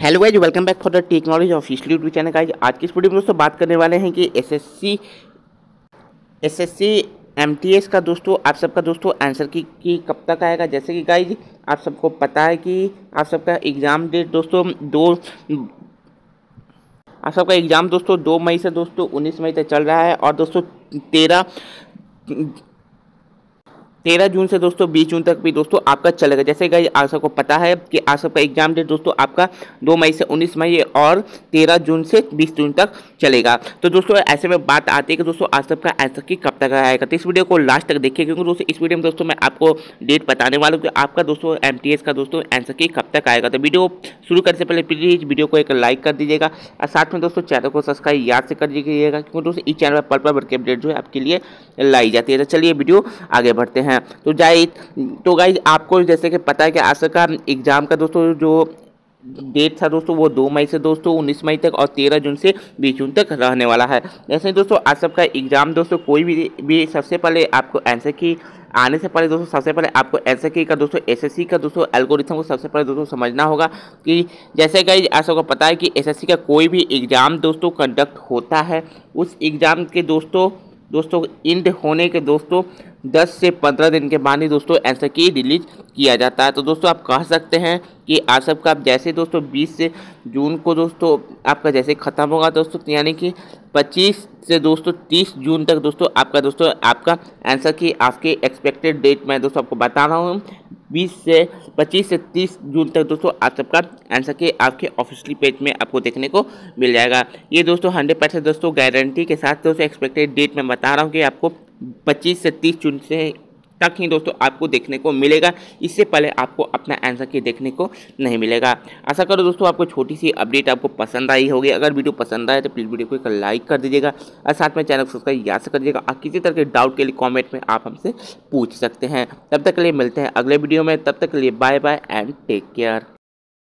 hello guys welcome back for the technology official YouTube channel guys आज की इस video में दोस्तों बात करने वाले हैं कि एसएससी एसएससी एमटीएस का दोस्तों आप सबका दोस्तों आंसर की, की कब तक आएगा जैसे कि गाइज आप सबको पता है कि आप सबका एग्ज़ाम डेट दोस्तों दो आप सबका एग्ज़ाम दोस्तों दो मई से दोस्तों उन्नीस मई तक चल रहा है और दोस्तों तेरह तेरह जून से दोस्तों बीस जून तक भी दोस्तों आपका चलेगा जैसे कि आप सबको पता है कि आप सबका एग्जाम डेट दोस्तों आपका दो मई से उन्नीस मई और तेरह जून से बीस जून तक चलेगा तो दोस्तों ऐसे में बात आती है कि दोस्तों आज सबका ऐसा कि कब तक आएगा तो इस वीडियो को लास्ट तक देखिए क्योंकि दोस्तों इस वीडियो में दोस्तों मैं आपको डेट बताने वाला हूँ कि आपका दोस्तों एम का दोस्तों आंसर की कब तक आएगा तो वीडियो शुरू करने से पहले प्लीज़ वीडियो को एक लाइक कर दीजिएगा और साथ में दोस्तों चैनल को सब्सक्राइब याद से कर दीजिएगा क्योंकि दोस्तों इस चैनल पर पल पर बढ़ के अपडेट जो है आपके लिए लाई जाती है तो चलिए वीडियो आगे बढ़ते हैं है तो जाए तो गाइज आपको जैसे कि पता है कि आशा का एग्ज़ाम का दोस्तों जो डेट था दोस्तों वो दो मई से दोस्तों उन्नीस मई तक और तेरह जून से बीस जून तक रहने वाला है ऐसे दोस्तों आज का एग्ज़ाम दोस्तों कोई भी भी सबसे पहले आपको आंसर की आने से पहले दोस्तों सबसे पहले आपको एस का दोस्तों एसएससी का दोस्तों एल्गोरिथम को सबसे पहले दोस्तों समझना होगा कि जैसे कि आप सबको पता है कि एसएससी का कोई भी एग्ज़ाम दोस्तों कंडक्ट होता है उस एग्ज़ाम के दोस्तों दोस्तों इंट होने के दोस्तों 10 से 15 दिन के बाद ही दोस्तों आंसर की रिलीज किया जाता है तो दोस्तों आप कह सकते हैं कि आंसर का आप जैसे दोस्तों 20 से जून को दोस्तों आपका जैसे ख़त्म होगा दोस्तों तो यानी कि 25 से दोस्तों 30 जून तक दोस्तों आपका दोस्तों आपका आंसर की आपके एक्सपेक्टेड डेट मैं दोस्तों आपको बता रहा हूँ 20 से 25 से 30 जून तक दोस्तों आप सबका आंसर के आपके ऑफिशियली पेज में आपको देखने को मिल जाएगा ये दोस्तों 100 परसेंट दोस्तों गारंटी के साथ दोस्तों एक्सपेक्टेड डेट मैं बता रहा हूँ कि आपको 25 से 30 जून से तक ही दोस्तों आपको देखने को मिलेगा इससे पहले आपको अपना आंसर की देखने को नहीं मिलेगा आशा करो दोस्तों आपको छोटी सी अपडेट आपको पसंद आई होगी अगर वीडियो पसंद आए तो प्लीज़ वीडियो को एक लाइक कर दीजिएगा और साथ में चैनल को सब्सक्राइब याद से कर दीजिएगा और किसी तरह के डाउट के लिए कॉमेंट में आप हमसे पूछ सकते हैं तब तक के लिए मिलते हैं अगले वीडियो में तब तक के लिए bye bye and take care